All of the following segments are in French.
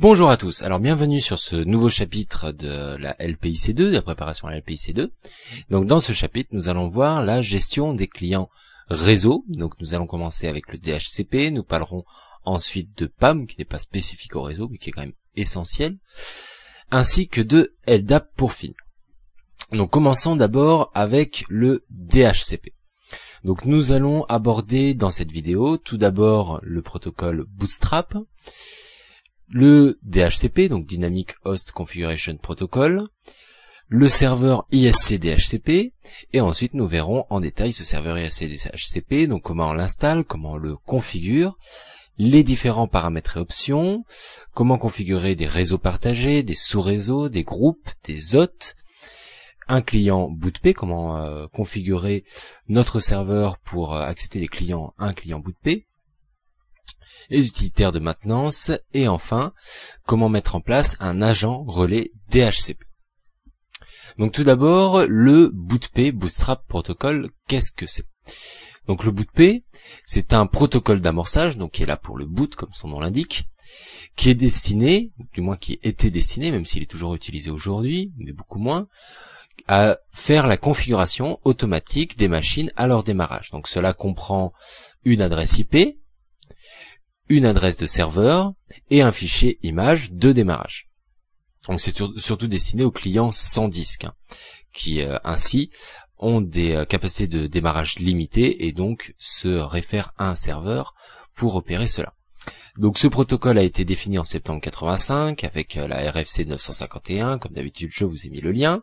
Bonjour à tous, alors bienvenue sur ce nouveau chapitre de la LPIC2, de la préparation à la LPIC2. Donc dans ce chapitre, nous allons voir la gestion des clients réseau. Donc nous allons commencer avec le DHCP, nous parlerons ensuite de PAM, qui n'est pas spécifique au réseau, mais qui est quand même essentiel, ainsi que de LDAP pour finir. Donc commençons d'abord avec le DHCP. Donc nous allons aborder dans cette vidéo tout d'abord le protocole Bootstrap, le DHCP, donc Dynamic Host Configuration Protocol, le serveur ISC DHCP, et ensuite nous verrons en détail ce serveur ISC DHCP, donc comment on l'installe, comment on le configure, les différents paramètres et options, comment configurer des réseaux partagés, des sous-réseaux, des groupes, des hôtes, un client BootP, comment euh, configurer notre serveur pour euh, accepter les clients un client BootP, les utilitaires de maintenance et enfin comment mettre en place un agent relais DHCP. Donc tout d'abord le BootP Bootstrap Protocol, qu'est-ce que c'est Donc le BootP, c'est un protocole d'amorçage, donc qui est là pour le boot comme son nom l'indique, qui est destiné, du moins qui était destiné, même s'il est toujours utilisé aujourd'hui, mais beaucoup moins, à faire la configuration automatique des machines à leur démarrage. Donc cela comprend une adresse IP, une adresse de serveur et un fichier image de démarrage. Donc c'est surtout destiné aux clients sans disque, hein, qui euh, ainsi ont des euh, capacités de démarrage limitées et donc se réfèrent à un serveur pour opérer cela. Donc ce protocole a été défini en septembre 85 avec euh, la RFC 951, comme d'habitude je vous ai mis le lien.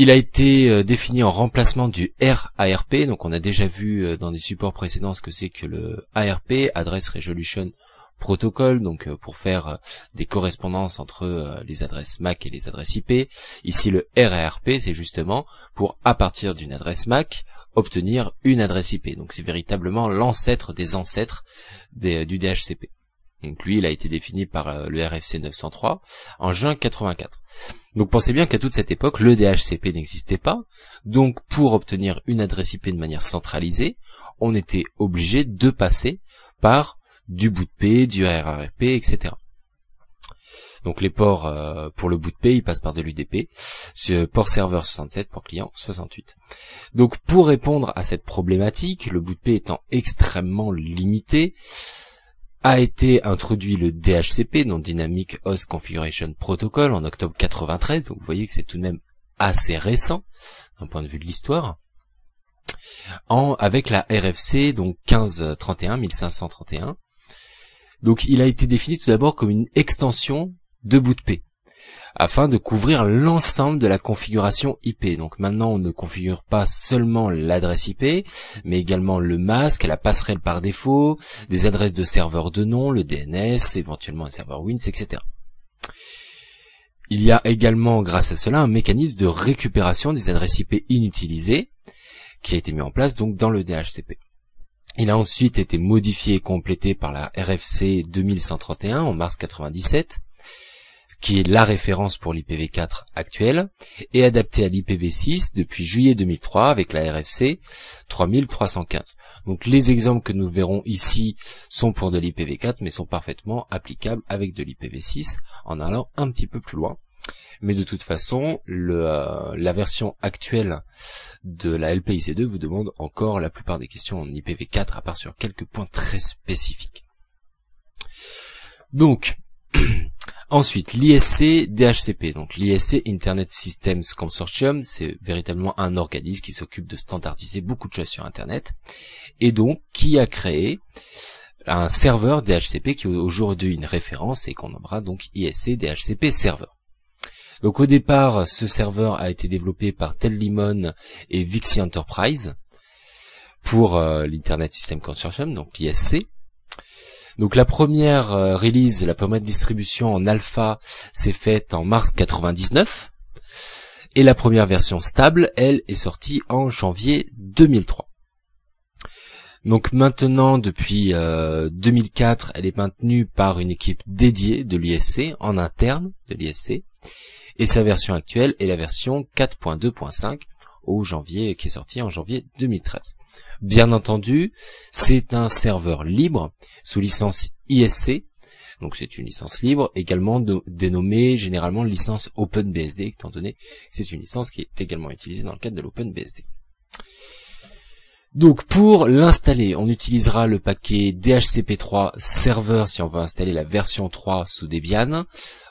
Il a été euh, défini en remplacement du RARP, donc on a déjà vu euh, dans des supports précédents ce que c'est que le ARP, Address Resolution Protocol, donc euh, pour faire des correspondances entre les adresses MAC et les adresses IP. Ici le RARP, c'est justement pour, à partir d'une adresse MAC, obtenir une adresse IP. Donc c'est véritablement l'ancêtre des ancêtres du DHCP. Donc lui, il a été défini par le RFC 903 en juin 84. Donc pensez bien qu'à toute cette époque, le DHCP n'existait pas. Donc pour obtenir une adresse IP de manière centralisée, on était obligé de passer par du bout de P, du RRP, etc. Donc les ports euh, pour le bout de P, ils passent par de l'UDP, port serveur 67, port client 68. Donc pour répondre à cette problématique, le bout de P étant extrêmement limité, a été introduit le DHCP, donc Dynamic Host Configuration Protocol, en octobre 93, donc vous voyez que c'est tout de même assez récent, d'un point de vue de l'histoire, en, avec la RFC, donc 1531, 1531. Donc il a été défini tout d'abord comme une extension de bout de paix afin de couvrir l'ensemble de la configuration IP. Donc maintenant, on ne configure pas seulement l'adresse IP, mais également le masque, la passerelle par défaut, des adresses de serveurs de nom, le DNS, éventuellement un serveur Wins, etc. Il y a également, grâce à cela, un mécanisme de récupération des adresses IP inutilisées, qui a été mis en place donc dans le DHCP. Il a ensuite été modifié et complété par la RFC 2131 en mars 1997, qui est la référence pour l'IPv4 actuelle, et adaptée à l'IPv6 depuis juillet 2003 avec la RFC 3315. Donc les exemples que nous verrons ici sont pour de l'IPv4, mais sont parfaitement applicables avec de l'IPv6 en allant un petit peu plus loin. Mais de toute façon, le, euh, la version actuelle de la LPIC2 vous demande encore la plupart des questions en IPv4, à part sur quelques points très spécifiques. Donc, Ensuite, l'ISC DHCP, donc l'ISC Internet Systems Consortium, c'est véritablement un organisme qui s'occupe de standardiser beaucoup de choses sur Internet, et donc qui a créé un serveur DHCP qui est aujourd'hui une référence et qu'on nommera donc ISC DHCP Server. Donc au départ, ce serveur a été développé par Tel et Vixie Enterprise pour euh, l'Internet Systems Consortium, donc l'ISC. Donc la première euh, release, la première distribution en alpha s'est faite en mars 99 et la première version stable, elle, est sortie en janvier 2003. Donc maintenant, depuis 2004, euh, elle est maintenue par une équipe dédiée de l'ISC, en interne de l'ISC, et sa version actuelle est la version 4.2.5, au janvier, qui est sorti en janvier 2013. Bien entendu, c'est un serveur libre sous licence ISC, donc c'est une licence libre, également dénommée généralement licence OpenBSD, étant donné c'est une licence qui est également utilisée dans le cadre de l'OpenBSD. Donc pour l'installer, on utilisera le paquet DHCP3 serveur si on veut installer la version 3 sous Debian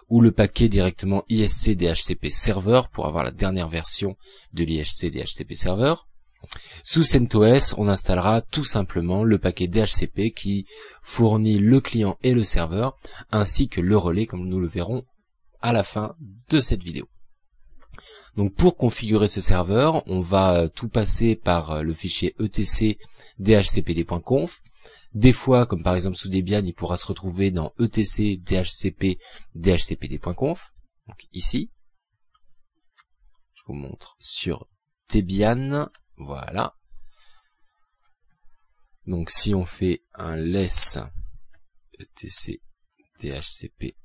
ou le paquet directement ISC DHCP Server pour avoir la dernière version de l'ISC DHCP Server. Sous CentOS, on installera tout simplement le paquet DHCP qui fournit le client et le serveur, ainsi que le relais comme nous le verrons à la fin de cette vidéo. Donc pour configurer ce serveur, on va euh, tout passer par euh, le fichier etc dhcpd.conf des fois, comme par exemple sous Debian, il pourra se retrouver dans etc, dhcp, dhcpd.conf. Donc ici, je vous montre sur Debian, voilà. Donc si on fait un less etc dhcp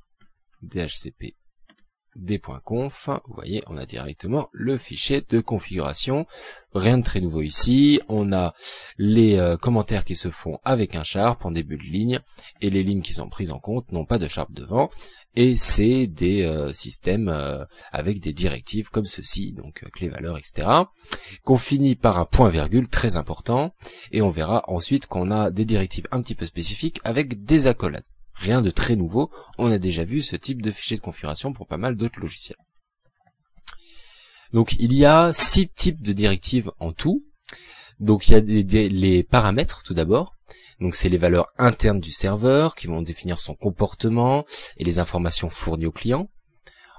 dhcp des conf, vous voyez, on a directement le fichier de configuration. Rien de très nouveau ici. On a les euh, commentaires qui se font avec un sharp en début de ligne et les lignes qui sont prises en compte n'ont pas de sharp devant. Et c'est des euh, systèmes euh, avec des directives comme ceci, donc clé valeur, etc. Qu'on finit par un point virgule très important et on verra ensuite qu'on a des directives un petit peu spécifiques avec des accolades. Rien de très nouveau, on a déjà vu ce type de fichier de configuration pour pas mal d'autres logiciels. Donc il y a six types de directives en tout. Donc il y a les paramètres tout d'abord. Donc c'est les valeurs internes du serveur qui vont définir son comportement et les informations fournies au client.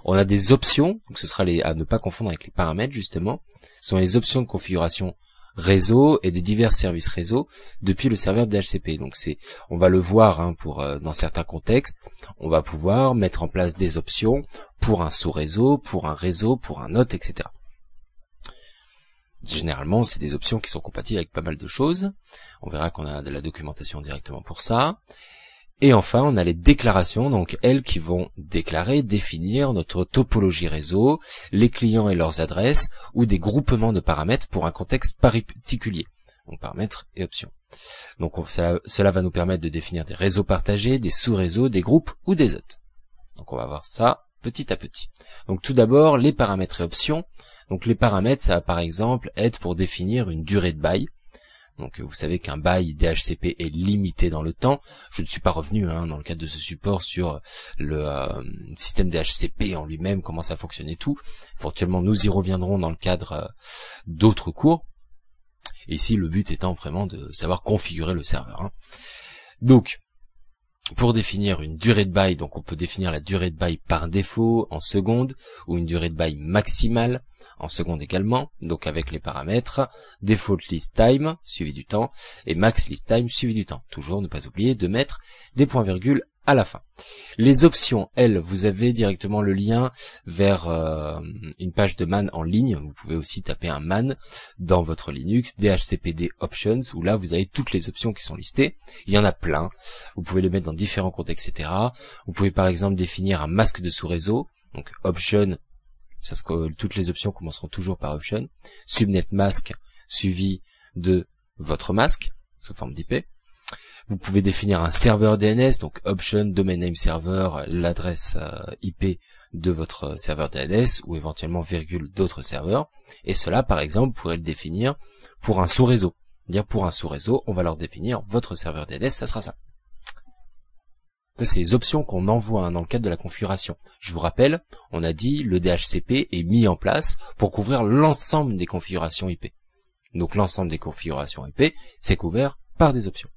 On a des options, donc ce sera les, à ne pas confondre avec les paramètres justement. Ce sont les options de configuration réseau et des divers services réseau depuis le serveur DHCP. Donc c'est, on va le voir hein, pour euh, dans certains contextes, on va pouvoir mettre en place des options pour un sous-réseau, pour un réseau, pour un autre, etc. Généralement, c'est des options qui sont compatibles avec pas mal de choses. On verra qu'on a de la documentation directement pour ça. Et enfin, on a les déclarations, donc elles qui vont déclarer, définir notre topologie réseau, les clients et leurs adresses, ou des groupements de paramètres pour un contexte particulier, donc paramètres et options. Donc cela va nous permettre de définir des réseaux partagés, des sous-réseaux, des groupes ou des autres. Donc on va voir ça petit à petit. Donc tout d'abord, les paramètres et options. Donc les paramètres, ça va par exemple être pour définir une durée de bail, donc euh, vous savez qu'un bail DHCP est limité dans le temps. Je ne suis pas revenu hein, dans le cadre de ce support sur euh, le euh, système DHCP en lui-même, comment ça fonctionne et tout. Éventuellement, nous y reviendrons dans le cadre d'autres cours. ici, le but étant vraiment de savoir configurer le serveur. Hein. Donc, pour définir une durée de bail, donc on peut définir la durée de bail par défaut en secondes, ou une durée de bail maximale en secondes également, donc avec les paramètres default list time suivi du temps et max list time suivi du temps. Toujours ne pas oublier de mettre des points virgules à la fin. Les options, elles, vous avez directement le lien vers euh, une page de man en ligne. Vous pouvez aussi taper un man dans votre Linux, DHCPD Options, où là vous avez toutes les options qui sont listées. Il y en a plein. Vous pouvez les mettre dans différents comptes, etc. Vous pouvez par exemple définir un masque de sous-réseau, donc option, ça toutes les options commenceront toujours par option, subnet mask suivi de votre masque sous forme d'IP. Vous pouvez définir un serveur DNS, donc option domain name server, l'adresse euh, IP de votre euh, serveur DNS ou éventuellement virgule d'autres serveurs. Et cela, par exemple, pourrait le définir pour un sous-réseau. Dire pour un sous-réseau, on va leur définir votre serveur DNS, ça sera ça. Ça, c'est les options qu'on envoie hein, dans le cadre de la configuration. Je vous rappelle, on a dit le DHCP est mis en place pour couvrir l'ensemble des configurations IP. Donc l'ensemble des configurations IP, c'est couvert par des options.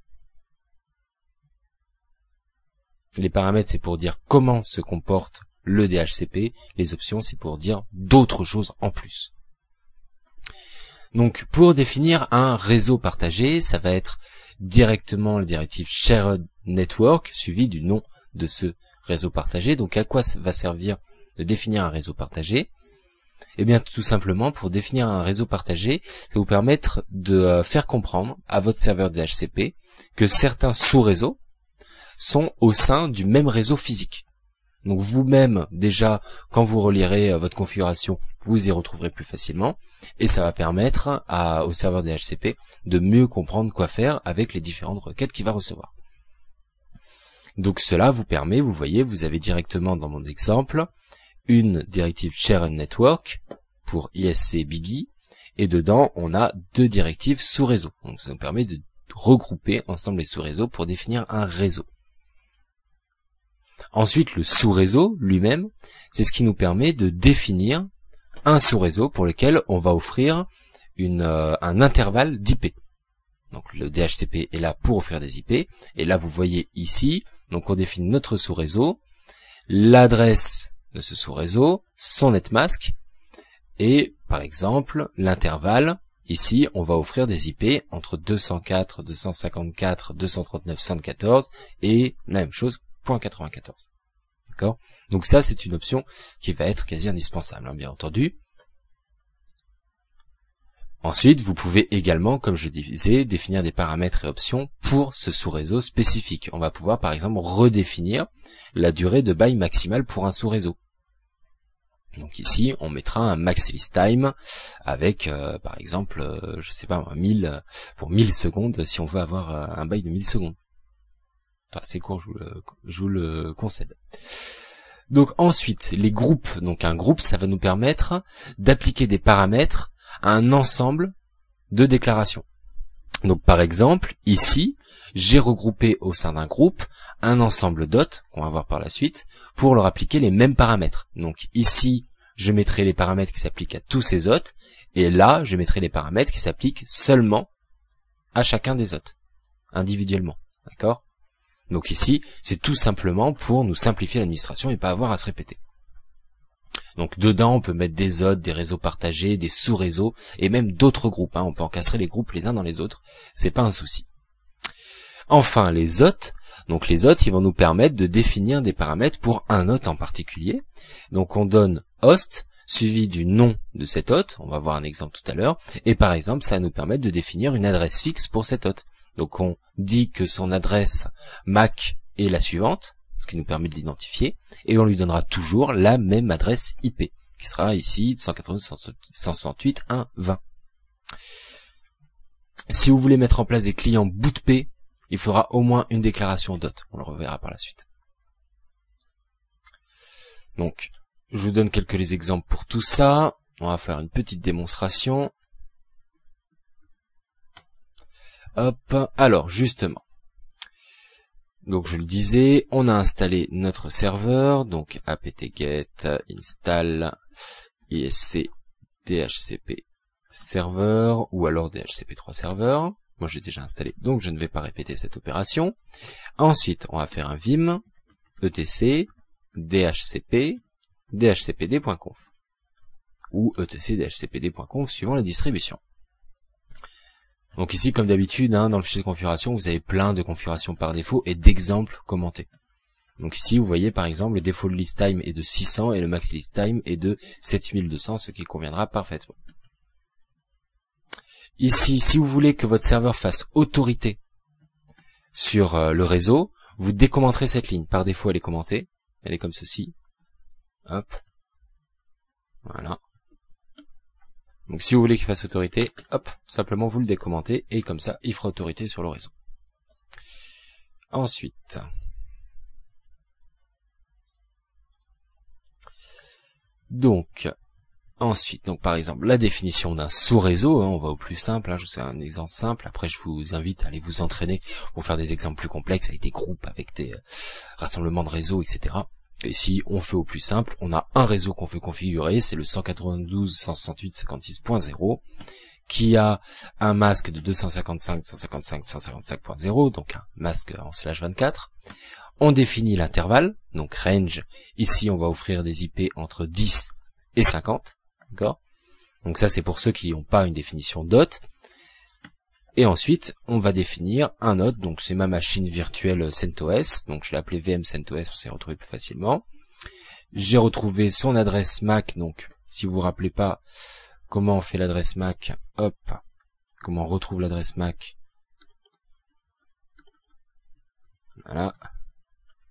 Les paramètres, c'est pour dire comment se comporte le DHCP. Les options, c'est pour dire d'autres choses en plus. Donc, pour définir un réseau partagé, ça va être directement le directive Shared Network, suivi du nom de ce réseau partagé. Donc, à quoi va servir de définir un réseau partagé Eh bien, tout simplement, pour définir un réseau partagé, ça va vous permettre de euh, faire comprendre à votre serveur DHCP que certains sous-réseaux, sont au sein du même réseau physique. Donc vous-même, déjà, quand vous relirez euh, votre configuration, vous y retrouverez plus facilement. Et ça va permettre à, au serveur DHCP de mieux comprendre quoi faire avec les différentes requêtes qu'il va recevoir. Donc cela vous permet, vous voyez, vous avez directement dans mon exemple, une directive Share Network pour ISC Biggie. Et dedans, on a deux directives sous-réseau. Donc ça nous permet de regrouper ensemble les sous-réseaux pour définir un réseau. Ensuite, le sous-réseau lui-même, c'est ce qui nous permet de définir un sous-réseau pour lequel on va offrir une, euh, un intervalle d'IP. Donc le DHCP est là pour offrir des IP. Et là, vous voyez ici, donc on définit notre sous-réseau, l'adresse de ce sous-réseau, son netmask, et par exemple l'intervalle. Ici, on va offrir des IP entre 204, 254, 239, 114, et la même chose, .94. D'accord Donc ça, c'est une option qui va être quasi indispensable, hein, bien entendu. Ensuite, vous pouvez également, comme je disais, définir des paramètres et options pour ce sous-réseau spécifique. On va pouvoir, par exemple, redéfinir la durée de bail maximale pour un sous-réseau. Donc ici, on mettra un max list time avec, euh, par exemple, euh, je sais pas, 1000 pour 1000 secondes si on veut avoir euh, un bail de 1000 secondes c'est court, je vous le, je vous le concède. Donc ensuite, les groupes. Donc un groupe, ça va nous permettre d'appliquer des paramètres à un ensemble de déclarations. Donc par exemple, ici, j'ai regroupé au sein d'un groupe un ensemble d'hôtes, qu'on va voir par la suite, pour leur appliquer les mêmes paramètres. Donc ici, je mettrai les paramètres qui s'appliquent à tous ces hôtes, et là, je mettrai les paramètres qui s'appliquent seulement à chacun des hôtes, individuellement. D'accord donc ici, c'est tout simplement pour nous simplifier l'administration et pas avoir à se répéter. Donc dedans, on peut mettre des hôtes, des réseaux partagés, des sous-réseaux et même d'autres groupes. Hein. On peut encastrer les groupes les uns dans les autres, c'est pas un souci. Enfin, les hôtes. Donc les hôtes, ils vont nous permettre de définir des paramètres pour un hôte en particulier. Donc on donne host suivi du nom de cet hôte, on va voir un exemple tout à l'heure, et par exemple ça va nous permettre de définir une adresse fixe pour cet hôte. Donc on dit que son adresse MAC est la suivante, ce qui nous permet de l'identifier, et on lui donnera toujours la même adresse IP, qui sera ici 192.168.1.20. Si vous voulez mettre en place des clients bout de il faudra au moins une déclaration DOT. On le reverra par la suite. Donc, je vous donne quelques exemples pour tout ça. On va faire une petite démonstration. alors justement. Donc je le disais, on a installé notre serveur, donc apt-get install isc dhcp serveur ou alors dhcp3 serveur. Moi j'ai déjà installé, donc je ne vais pas répéter cette opération. Ensuite, on va faire un vim etc dhcp dhcpd.conf ou etc dhcpd.conf suivant la distribution. Donc ici, comme d'habitude, hein, dans le fichier de configuration, vous avez plein de configurations par défaut et d'exemples commentés. Donc ici, vous voyez par exemple, le défaut de list time est de 600 et le max list time est de 7200, ce qui conviendra parfaitement. Ici, si vous voulez que votre serveur fasse autorité sur euh, le réseau, vous décommenterez cette ligne. Par défaut, elle est commentée. Elle est comme ceci. Hop. Voilà. Donc si vous voulez qu'il fasse autorité, hop, simplement vous le décommentez et comme ça, il fera autorité sur le réseau. Ensuite, donc ensuite, donc par exemple la définition d'un sous-réseau, hein, on va au plus simple. Hein, je vous fais un exemple simple. Après, je vous invite à aller vous entraîner pour faire des exemples plus complexes avec des groupes, avec des euh, rassemblements de réseaux, etc. Ici on fait au plus simple, on a un réseau qu'on veut configurer, c'est le 192.168.56.0, qui a un masque de 255 155 155.0, donc un masque en slash 24. On définit l'intervalle, donc range. Ici, on va offrir des IP entre 10 et 50. D'accord Donc ça, c'est pour ceux qui n'ont pas une définition d'hôte. Et ensuite, on va définir un autre, donc c'est ma machine virtuelle CentOS, donc je l'ai appelé VM CentOS pour s'y retrouver plus facilement. J'ai retrouvé son adresse MAC, donc si vous vous rappelez pas comment on fait l'adresse MAC, hop, comment on retrouve l'adresse MAC. Voilà,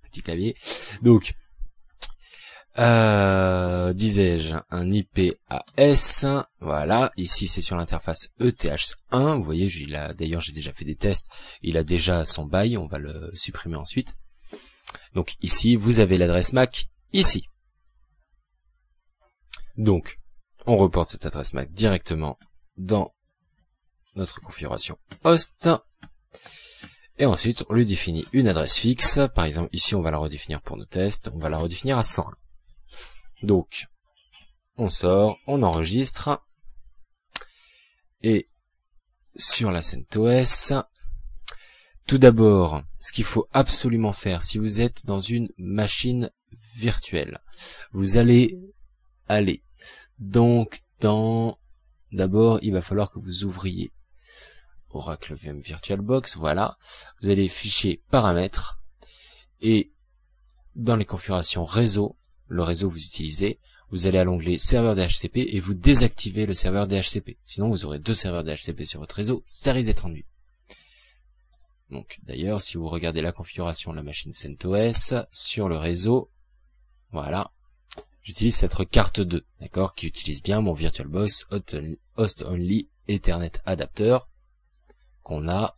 petit clavier. Donc, euh, disais-je, un IPAS, voilà, ici c'est sur l'interface ETH1, vous voyez, d'ailleurs j'ai déjà fait des tests, il a déjà son bail, on va le supprimer ensuite. Donc ici, vous avez l'adresse MAC, ici. Donc, on reporte cette adresse MAC directement dans notre configuration host, et ensuite on lui définit une adresse fixe, par exemple ici on va la redéfinir pour nos tests, on va la redéfinir à 101. Donc, on sort, on enregistre. Et sur la CentOS, tout d'abord, ce qu'il faut absolument faire si vous êtes dans une machine virtuelle, vous allez aller. Donc, dans, d'abord, il va falloir que vous ouvriez Oracle VM VirtualBox, voilà. Vous allez fichier paramètres et dans les configurations réseau, le réseau que vous utilisez, vous allez à l'onglet serveur DHCP et vous désactivez le serveur DHCP. Sinon, vous aurez deux serveurs DHCP sur votre réseau, ça risque d'être ennuyeux. Donc, d'ailleurs, si vous regardez la configuration de la machine CentOS sur le réseau, voilà, j'utilise cette carte 2, d'accord, qui utilise bien mon VirtualBox Host Only Ethernet Adapter qu'on a,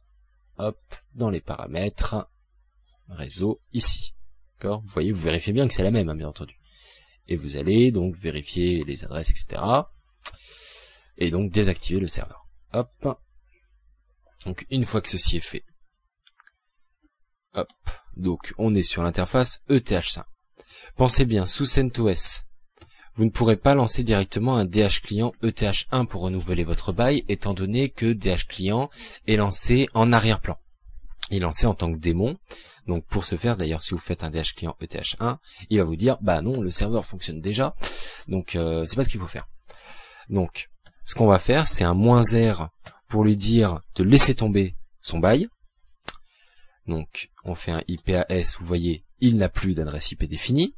hop, dans les paramètres réseau ici. D'accord Vous voyez, vous vérifiez bien que c'est la même, hein, bien entendu et vous allez donc vérifier les adresses, etc. Et donc désactiver le serveur. Hop. Donc une fois que ceci est fait, hop, donc on est sur l'interface ETH5. Pensez bien, sous CentOS, vous ne pourrez pas lancer directement un DH client ETH1 pour renouveler votre bail, étant donné que DH client est lancé en arrière-plan est lancé en tant que démon. Donc pour ce faire, d'ailleurs, si vous faites un DH client ETH1, il va vous dire, bah non, le serveur fonctionne déjà, donc euh, c'est pas ce qu'il faut faire. Donc, ce qu'on va faire, c'est un moins R pour lui dire de laisser tomber son bail. Donc, on fait un IPAS, vous voyez, il n'a plus d'adresse IP définie.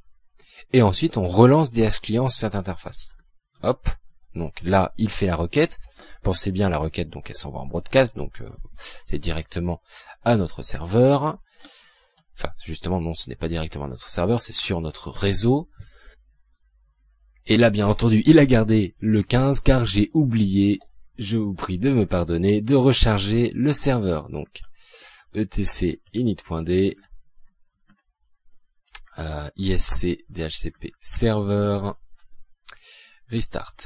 Et ensuite, on relance DH client cette interface. Hop, donc là, il fait la requête. Pensez bien, la requête, donc elle s'envoie en broadcast, donc euh, c'est directement à notre serveur. Enfin, justement, non, ce n'est pas directement à notre serveur, c'est sur notre réseau. Et là, bien entendu, il a gardé le 15, car j'ai oublié, je vous prie de me pardonner, de recharger le serveur. Donc, etc init.d, euh, isc dhcp serveur, restart.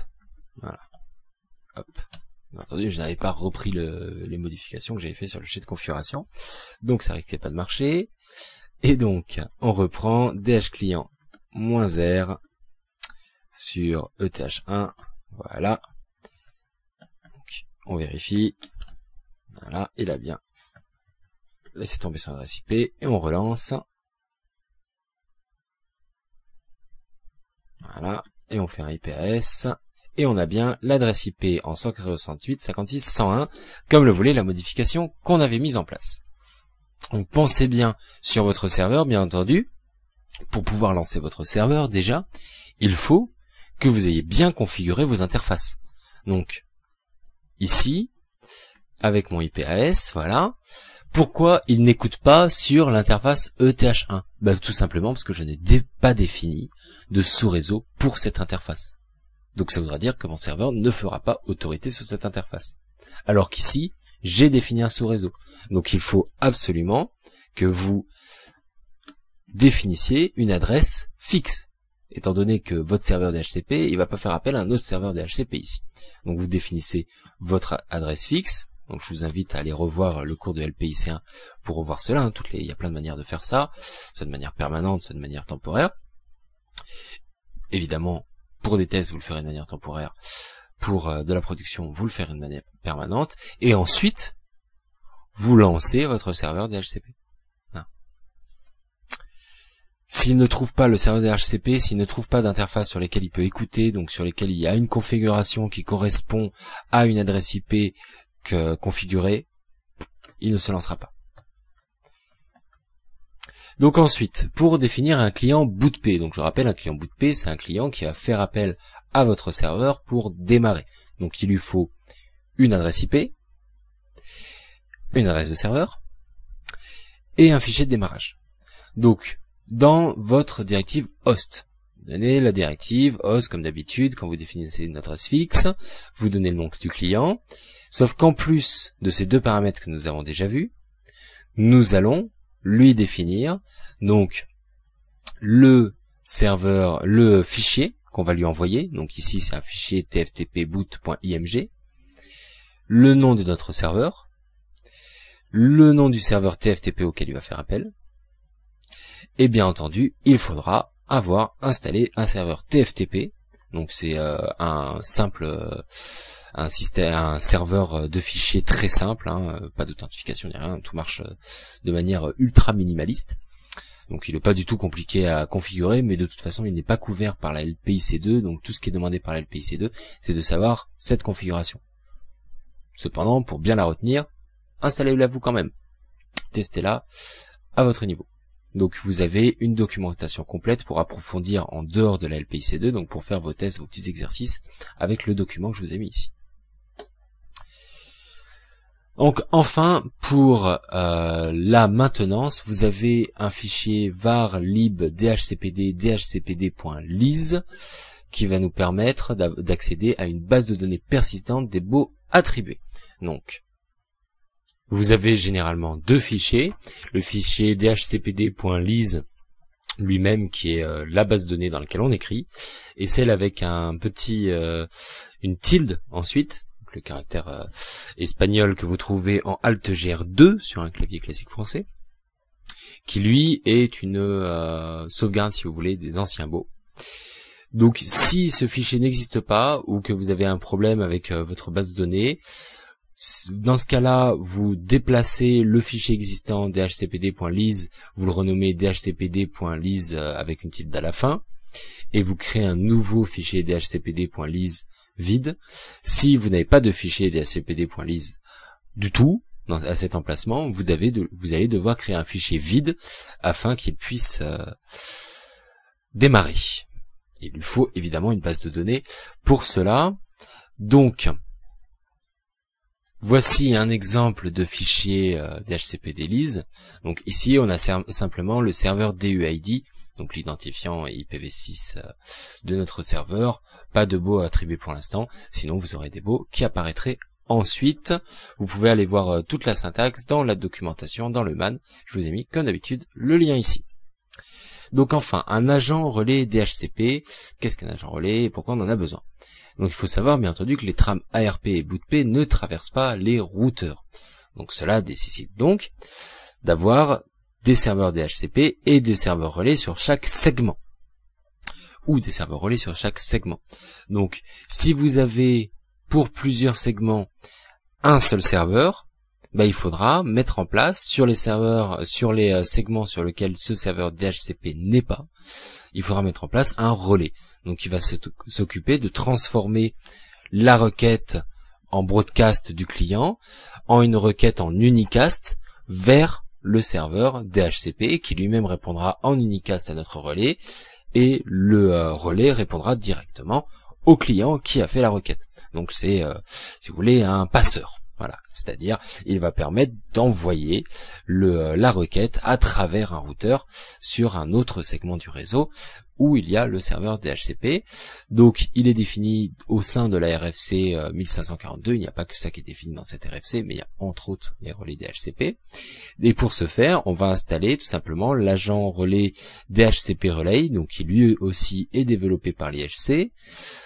Voilà. Hop. Bien entendu, je n'avais pas repris les modifications que j'avais fait sur le chef de configuration. Donc ça risquait pas de marcher. Et donc, on reprend DH client R sur ETH1. Voilà. Donc, on vérifie. Voilà, et là bien laissez tomber son adresse IP et on relance. Voilà, et on fait un IPS et on a bien l'adresse IP en 168.56.101, 56 101 comme le voulait la modification qu'on avait mise en place. Donc pensez bien sur votre serveur, bien entendu, pour pouvoir lancer votre serveur déjà, il faut que vous ayez bien configuré vos interfaces. Donc ici, avec mon IPAS, voilà, pourquoi il n'écoute pas sur l'interface ETH1 ben, Tout simplement parce que je n'ai pas défini de sous-réseau pour cette interface. Donc ça voudra dire que mon serveur ne fera pas autorité sur cette interface. Alors qu'ici, j'ai défini un sous-réseau. Donc il faut absolument que vous définissiez une adresse fixe. Étant donné que votre serveur DHCP, il va pas faire appel à un autre serveur DHCP ici. Donc vous définissez votre adresse fixe. Donc je vous invite à aller revoir le cours de LPIC1 pour revoir cela. Hein. Il y a plein de manières de faire ça, soit de manière permanente, soit de manière temporaire. Évidemment, pour des tests, vous le ferez de manière temporaire. Pour euh, de la production, vous le ferez de manière permanente. Et ensuite, vous lancez votre serveur DHCP. S'il ne trouve pas le serveur DHCP, s'il ne trouve pas d'interface sur lesquelles il peut écouter, donc sur lesquelles il y a une configuration qui correspond à une adresse IP que, configurée, il ne se lancera pas. Donc ensuite, pour définir un client bout de donc je rappelle, un client bout de c'est un client qui va faire appel à votre serveur pour démarrer. Donc il lui faut une adresse IP, une adresse de serveur et un fichier de démarrage. Donc dans votre directive host, vous donnez la directive host comme d'habitude quand vous définissez une adresse fixe, vous donnez le nom du client, sauf qu'en plus de ces deux paramètres que nous avons déjà vus, nous allons lui définir donc le serveur, le fichier qu'on va lui envoyer. Donc ici c'est un fichier tftpboot.img, le nom de notre serveur, le nom du serveur tftp auquel il va faire appel. Et bien entendu, il faudra avoir installé un serveur tftp. Donc c'est euh, un simple euh, un système, un serveur euh, de fichiers très simple, hein, euh, pas d'authentification ni rien, tout marche euh, de manière ultra minimaliste. Donc il n'est pas du tout compliqué à configurer, mais de toute façon il n'est pas couvert par la LPIC2, donc tout ce qui est demandé par la LPIC2, c'est de savoir cette configuration. Cependant, pour bien la retenir, installez-la vous quand même. Testez-la à votre niveau. Donc vous avez une documentation complète pour approfondir en dehors de la LPIC2, donc pour faire vos tests, vos petits exercices avec le document que je vous ai mis ici. Donc enfin, pour euh, la maintenance, vous avez un fichier var lib dhcpd dhcpd.lise qui va nous permettre d'accéder à une base de données persistante des beaux attribués. Donc, vous avez généralement deux fichiers, le fichier dhcpd.lise lui-même qui est euh, la base de données dans laquelle on écrit, et celle avec un petit euh, une tilde ensuite, le caractère espagnol que vous trouvez en Alt 2 sur un clavier classique français, qui lui est une euh, sauvegarde, si vous voulez, des anciens baux. Donc si ce fichier n'existe pas ou que vous avez un problème avec euh, votre base de données, dans ce cas-là, vous déplacez le fichier existant dhcpd.lise, vous le renommez dhcpd.lise euh, avec une tilde à la fin, et vous créez un nouveau fichier dhcpd.lise vide. Si vous n'avez pas de fichier dscpd.lis du tout à cet emplacement, vous, vous allez devoir créer un fichier vide afin qu'il puisse euh, démarrer. Il lui faut évidemment une base de données pour cela. Donc, Voici un exemple de fichier euh, DHCP Donc ici, on a simplement le serveur DUID donc l'identifiant IPv6 euh, de notre serveur. Pas de beau à attribuer pour l'instant, sinon vous aurez des beaux qui apparaîtraient ensuite. Vous pouvez aller voir euh, toute la syntaxe dans la documentation, dans le man. Je vous ai mis, comme d'habitude, le lien ici. Donc enfin, un agent relais DHCP, qu'est-ce qu'un agent relais et pourquoi on en a besoin Donc il faut savoir bien entendu que les trames ARP et BOOTP ne traversent pas les routeurs. Donc cela nécessite donc d'avoir des serveurs DHCP et des serveurs relais sur chaque segment. Ou des serveurs relais sur chaque segment. Donc, si vous avez pour plusieurs segments un seul serveur, bah, il faudra mettre en place sur les serveurs, sur les euh, segments sur lesquels ce serveur DHCP n'est pas, il faudra mettre en place un relais. Donc il va s'occuper de transformer la requête en broadcast du client en une requête en unicast vers le serveur DHCP qui lui-même répondra en unicast à notre relais et le euh, relais répondra directement au client qui a fait la requête. Donc c'est, euh, si vous voulez, un passeur. Voilà, c'est-à-dire il va permettre d'envoyer euh, la requête à travers un routeur sur un autre segment du réseau où il y a le serveur DHCP. Donc il est défini au sein de la RFC 1542, euh, il n'y a pas que ça qui est défini dans cette RFC, mais il y a entre autres les relais DHCP. Et pour ce faire, on va installer tout simplement l'agent relais DHCP Relay, donc qui lui aussi est développé par l'IHC.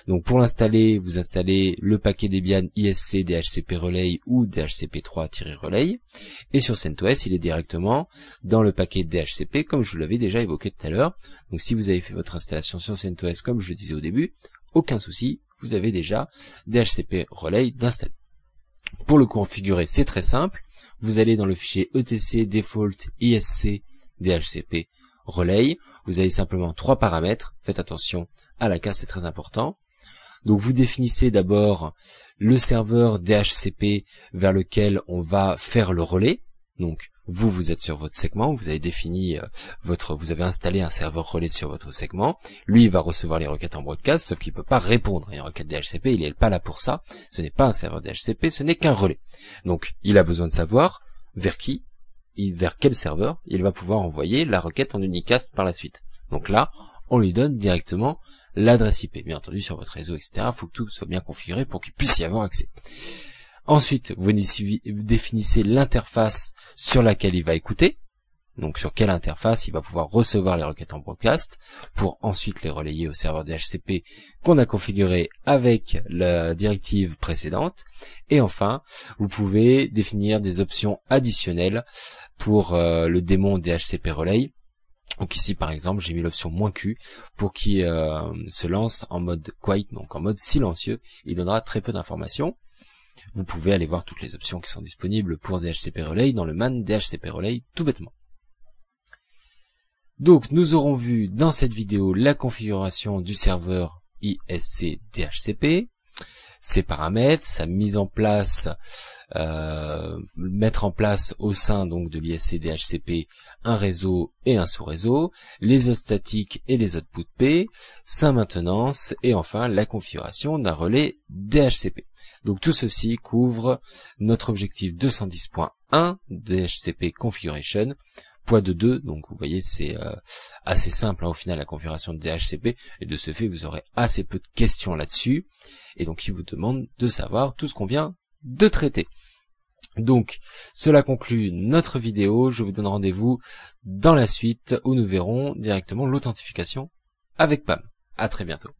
Donc pour l'installer, vous installez le paquet Debian ISC DHCP Relay ou DHCP3-Relay. Et sur CentOS, il est directement dans le paquet DHCP, comme je vous l'avais déjà évoqué tout à l'heure. Donc si vous avez fait votre installation sur CentOS, comme je le disais au début, aucun souci, vous avez déjà DHCP Relay d'installer. Pour le configurer, c'est très simple. Vous allez dans le fichier etc default isc DHCP relay. Vous avez simplement trois paramètres. Faites attention à la case, c'est très important. Donc vous définissez d'abord le serveur DHCP vers lequel on va faire le relais. Donc vous, vous êtes sur votre segment, vous avez défini euh, votre, vous avez installé un serveur relais sur votre segment. Lui, il va recevoir les requêtes en broadcast, sauf qu'il peut pas répondre à une requête DHCP. Il est pas là pour ça. Ce n'est pas un serveur DHCP, ce n'est qu'un relais. Donc, il a besoin de savoir vers qui, vers quel serveur, il va pouvoir envoyer la requête en unicast par la suite. Donc là, on lui donne directement l'adresse IP. Bien entendu, sur votre réseau, etc., il faut que tout soit bien configuré pour qu'il puisse y avoir accès. Ensuite, vous définissez l'interface sur laquelle il va écouter. Donc sur quelle interface il va pouvoir recevoir les requêtes en broadcast pour ensuite les relayer au serveur DHCP qu'on a configuré avec la directive précédente. Et enfin, vous pouvez définir des options additionnelles pour euh, le démon DHCP Relay donc ici par exemple j'ai mis l'option Q pour qu'il euh, se lance en mode quiet, donc en mode silencieux, il donnera très peu d'informations. Vous pouvez aller voir toutes les options qui sont disponibles pour DHCP Relay dans le man DHCP Relay tout bêtement. Donc nous aurons vu dans cette vidéo la configuration du serveur ISC DHCP, ses paramètres, sa mise en place, euh, mettre en place au sein donc de l'ISC-DHCP un réseau et un sous-réseau, les autres statiques et les outputs P, sa maintenance et enfin la configuration d'un relais DHCP. Donc tout ceci couvre notre objectif 210.1 DHCP Configuration poids de 2, donc vous voyez c'est euh, assez simple hein, au final la configuration de DHCP, et de ce fait vous aurez assez peu de questions là-dessus, et donc il vous demande de savoir tout ce qu'on vient de traiter. Donc, cela conclut notre vidéo. Je vous donne rendez-vous dans la suite où nous verrons directement l'authentification avec PAM. À très bientôt.